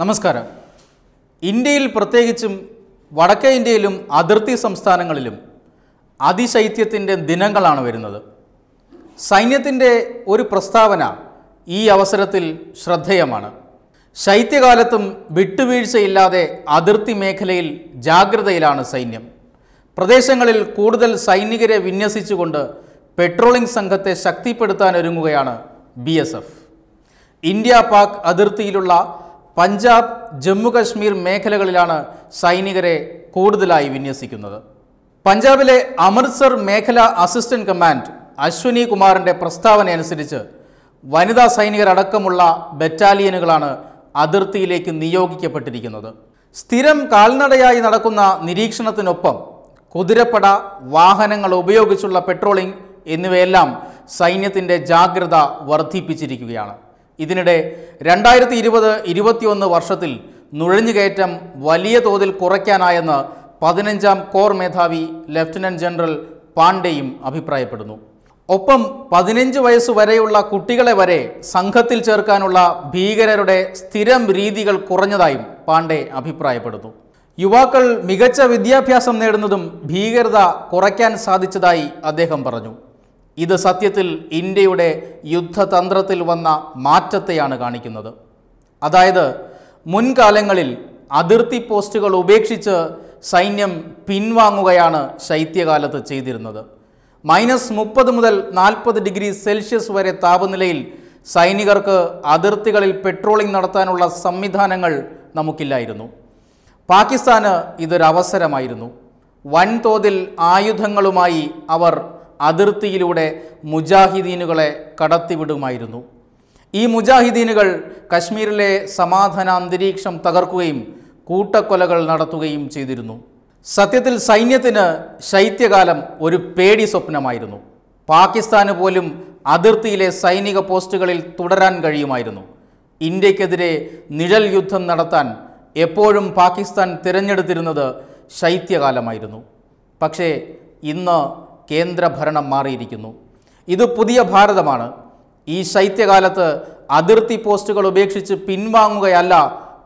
നമസ്കാരം ഇന്ത്യയിൽ പ്രത്യേകിച്ചും വടക്കേ ഇന്ത്യയിലും അതിർത്തി സംസ്ഥാനങ്ങളിലും അതിശൈത്യത്തിൻ്റെ ദിനങ്ങളാണ് വരുന്നത് സൈന്യത്തിൻ്റെ ഒരു പ്രസ്താവന ഈ അവസരത്തിൽ ശ്രദ്ധേയമാണ് ശൈത്യകാലത്തും വിട്ടുവീഴ്ചയില്ലാതെ അതിർത്തി മേഖലയിൽ ജാഗ്രതയിലാണ് സൈന്യം പ്രദേശങ്ങളിൽ കൂടുതൽ സൈനികരെ വിന്യസിച്ചുകൊണ്ട് പെട്രോളിംഗ് സംഘത്തെ ശക്തിപ്പെടുത്താനൊരുങ്ങുകയാണ് ബി ഇന്ത്യ പാക് അതിർത്തിയിലുള്ള പഞ്ചാബ് ജമ്മുകശ്മീർ മേഖലകളിലാണ് സൈനികരെ കൂടുതലായി വിന്യസിക്കുന്നത് പഞ്ചാബിലെ അമൃത്സർ മേഖല അസിസ്റ്റന്റ് കമാൻഡ് അശ്വിനി കുമാറിൻ്റെ പ്രസ്താവന അനുസരിച്ച് വനിതാ സൈനികരടക്കമുള്ള ബറ്റാലിയനുകളാണ് അതിർത്തിയിലേക്ക് നിയോഗിക്കപ്പെട്ടിരിക്കുന്നത് സ്ഥിരം കാൽനടയായി നടക്കുന്ന നിരീക്ഷണത്തിനൊപ്പം കുതിരപ്പട വാഹനങ്ങൾ ഉപയോഗിച്ചുള്ള പെട്രോളിംഗ് എന്നിവയെല്ലാം സൈന്യത്തിൻ്റെ ജാഗ്രത വർദ്ധിപ്പിച്ചിരിക്കുകയാണ് ഇതിനിടെ രണ്ടായിരത്തി ഇരുപത് ഇരുപത്തിയൊന്ന് വർഷത്തിൽ നുഴഞ്ഞുകയറ്റം വലിയ തോതിൽ കുറയ്ക്കാനായെന്ന് പതിനഞ്ചാം കോർ മേധാവി ലഫ്റ്റനന്റ് ജനറൽ പാണ്ഡെയും അഭിപ്രായപ്പെടുന്നു ഒപ്പം പതിനഞ്ച് വയസ്സ് വരെയുള്ള കുട്ടികളെ വരെ സംഘത്തിൽ ചേർക്കാനുള്ള ഭീകരരുടെ സ്ഥിരം രീതികൾ കുറഞ്ഞതായും പാണ്ഡെ അഭിപ്രായപ്പെടുന്നു യുവാക്കൾ മികച്ച വിദ്യാഭ്യാസം നേടുന്നതും ഭീകരത കുറയ്ക്കാൻ സാധിച്ചതായി അദ്ദേഹം പറഞ്ഞു ഇത് സത്യത്തിൽ ഇന്ത്യയുടെ യുദ്ധതന്ത്രത്തിൽ വന്ന മാറ്റത്തെയാണ് കാണിക്കുന്നത് അതായത് മുൻകാലങ്ങളിൽ അതിർത്തി പോസ്റ്റുകൾ ഉപേക്ഷിച്ച് സൈന്യം പിൻവാങ്ങുകയാണ് ശൈത്യകാലത്ത് ചെയ്തിരുന്നത് മൈനസ് മുപ്പത് മുതൽ നാൽപ്പത് ഡിഗ്രി സെൽഷ്യസ് വരെ താപനിലയിൽ സൈനികർക്ക് അതിർത്തികളിൽ പെട്രോളിംഗ് നടത്താനുള്ള സംവിധാനങ്ങൾ നമുക്കില്ലായിരുന്നു പാകിസ്ഥാന് ഇതൊരവസരമായിരുന്നു വൻതോതിൽ ആയുധങ്ങളുമായി അവർ അതിർത്തിയിലൂടെ മുജാഹിദീനുകളെ കടത്തിവിടുമായിരുന്നു ഈ മുജാഹിദീനുകൾ കശ്മീരിലെ സമാധാന അന്തരീക്ഷം തകർക്കുകയും കൂട്ടക്കൊലകൾ നടത്തുകയും ചെയ്തിരുന്നു സത്യത്തിൽ സൈന്യത്തിന് ശൈത്യകാലം ഒരു പേടി സ്വപ്നമായിരുന്നു പാകിസ്ഥാന് പോലും അതിർത്തിയിലെ സൈനിക പോസ്റ്റുകളിൽ തുടരാൻ കഴിയുമായിരുന്നു ഇന്ത്യക്കെതിരെ നിഴൽ യുദ്ധം നടത്താൻ എപ്പോഴും പാകിസ്ഥാൻ തിരഞ്ഞെടുത്തിരുന്നത് ശൈത്യകാലമായിരുന്നു പക്ഷേ ഇന്ന് കേന്ദ്രഭരണം മാറിയിരിക്കുന്നു ഇത് പുതിയ ഭാരതമാണ് ഈ ശൈത്യകാലത്ത് അതിർത്തി പോസ്റ്റുകൾ ഉപേക്ഷിച്ച് പിൻവാങ്ങുകയല്ല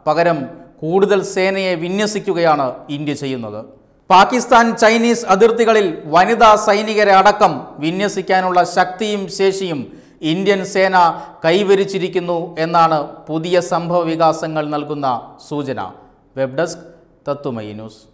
പകരം കൂടുതൽ സേനയെ വിന്യസിക്കുകയാണ് ഇന്ത്യ ചെയ്യുന്നത് പാകിസ്ഥാൻ ചൈനീസ് അതിർത്തികളിൽ വനിതാ സൈനികരെ അടക്കം വിന്യസിക്കാനുള്ള ശക്തിയും ശേഷിയും ഇന്ത്യൻ സേന കൈവരിച്ചിരിക്കുന്നു എന്നാണ് പുതിയ സംഭവ വികാസങ്ങൾ നൽകുന്ന സൂചന വെബ് ഡെസ്ക് തത്തുമൈ ന്യൂസ്